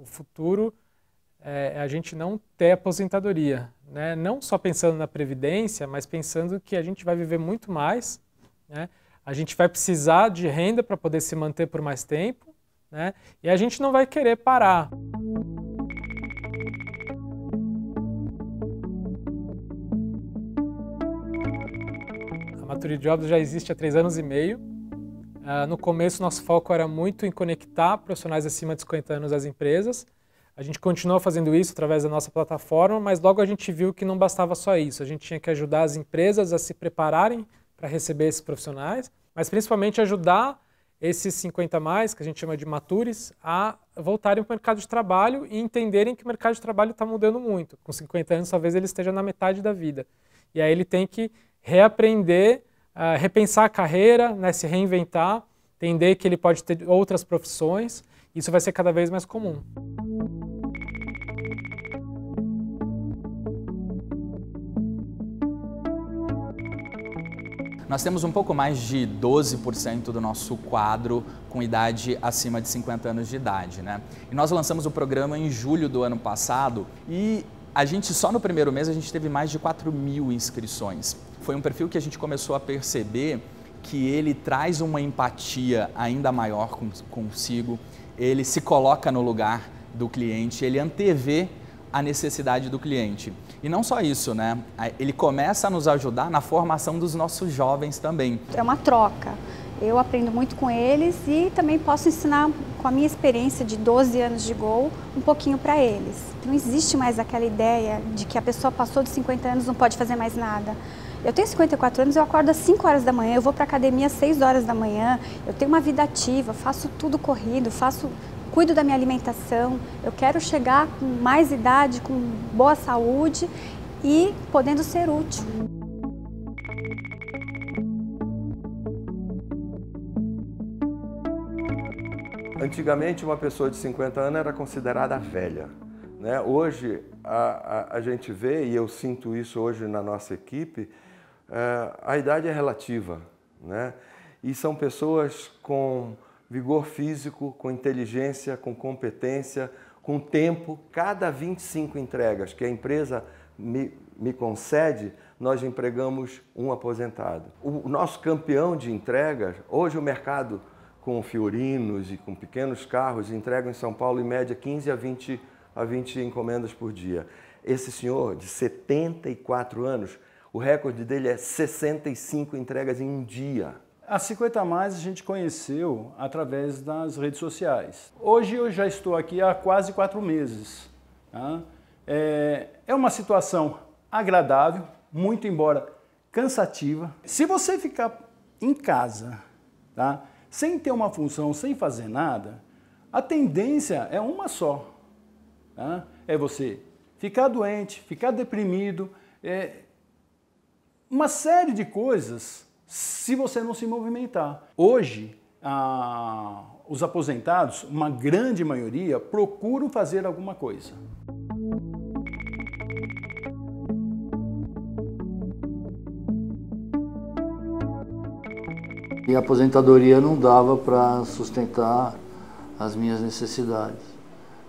o futuro é a gente não ter aposentadoria, né? Não só pensando na previdência, mas pensando que a gente vai viver muito mais, né? A gente vai precisar de renda para poder se manter por mais tempo, né? E a gente não vai querer parar. A Maturidade Jobs já existe há três anos e meio. Uh, no começo, nosso foco era muito em conectar profissionais acima de 50 anos às empresas. A gente continuou fazendo isso através da nossa plataforma, mas logo a gente viu que não bastava só isso. A gente tinha que ajudar as empresas a se prepararem para receber esses profissionais, mas principalmente ajudar esses 50 mais, que a gente chama de matures, a voltarem para o mercado de trabalho e entenderem que o mercado de trabalho está mudando muito. Com 50 anos, talvez ele esteja na metade da vida. E aí ele tem que reaprender ah, repensar a carreira, né, se reinventar, entender que ele pode ter outras profissões. Isso vai ser cada vez mais comum. Nós temos um pouco mais de 12% do nosso quadro com idade acima de 50 anos de idade, né? E nós lançamos o programa em julho do ano passado e a gente só no primeiro mês a gente teve mais de 4 mil inscrições foi um perfil que a gente começou a perceber que ele traz uma empatia ainda maior consigo, ele se coloca no lugar do cliente, ele antevê a necessidade do cliente. E não só isso, né? Ele começa a nos ajudar na formação dos nossos jovens também. É uma troca. Eu aprendo muito com eles e também posso ensinar, com a minha experiência de 12 anos de gol, um pouquinho para eles. Não existe mais aquela ideia de que a pessoa passou dos 50 anos não pode fazer mais nada. Eu tenho 54 anos, eu acordo às 5 horas da manhã, eu vou para academia às 6 horas da manhã, eu tenho uma vida ativa, faço tudo corrido, faço cuido da minha alimentação, eu quero chegar com mais idade, com boa saúde e podendo ser útil. Antigamente, uma pessoa de 50 anos era considerada velha. Né? Hoje a, a, a, gente vê, e eu sinto isso hoje na nossa equipe, é, a idade é relativa. Né? E são pessoas com vigor físico, com inteligência, com competência, com tempo. Cada 25 entregas que a empresa me, me concede, nós empregamos um aposentado. O nosso campeão de entregas, hoje o mercado com fiorinos e com pequenos carros entrega em São Paulo em média 15 a 20 a 20 encomendas por dia. Esse senhor, de 74 anos, o recorde dele é 65 entregas em um dia. A 50 a mais a gente conheceu através das redes sociais. Hoje eu já estou aqui há quase quatro meses. Tá? É, é uma situação agradável, muito embora cansativa. Se você ficar em casa, tá? sem ter uma função, sem fazer nada, a tendência é uma só, né? É você ficar doente, ficar deprimido, é uma série de coisas se você não se movimentar. Hoje, a, os aposentados, uma grande maioria, procuram fazer alguma coisa. E a aposentadoria não dava para sustentar as minhas necessidades.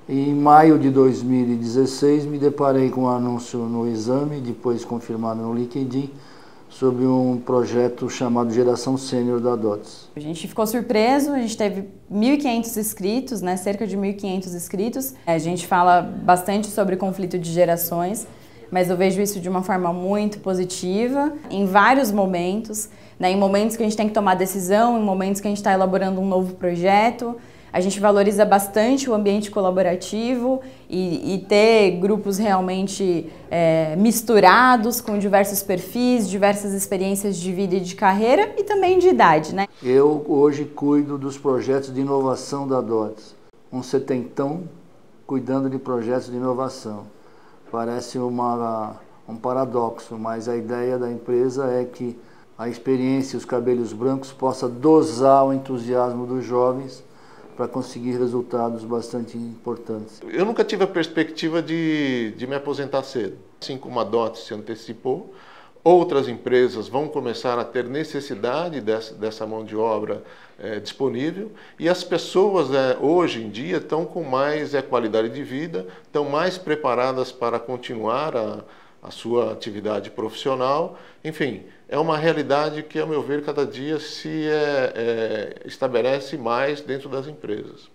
Em maio de 2016, me deparei com um anúncio no exame, depois confirmado no LinkedIn, sobre um projeto chamado Geração Sênior da DOTS. A gente ficou surpreso, a gente teve 1.500 inscritos, né, cerca de 1.500 inscritos. A gente fala bastante sobre conflito de gerações, mas eu vejo isso de uma forma muito positiva, em vários momentos, né, em momentos que a gente tem que tomar decisão, em momentos que a gente está elaborando um novo projeto, a gente valoriza bastante o ambiente colaborativo e, e ter grupos realmente é, misturados com diversos perfis, diversas experiências de vida e de carreira e também de idade, né? Eu hoje cuido dos projetos de inovação da DOTS. Um setentão cuidando de projetos de inovação. Parece uma, um paradoxo, mas a ideia da empresa é que a experiência e os cabelos brancos possa dosar o entusiasmo dos jovens para conseguir resultados bastante importantes. Eu nunca tive a perspectiva de, de me aposentar cedo. Assim como a DOT se antecipou, outras empresas vão começar a ter necessidade dessa, dessa mão de obra é, disponível e as pessoas é, hoje em dia estão com mais é, qualidade de vida, estão mais preparadas para continuar a a sua atividade profissional. Enfim, é uma realidade que, ao meu ver, cada dia se é, é, estabelece mais dentro das empresas.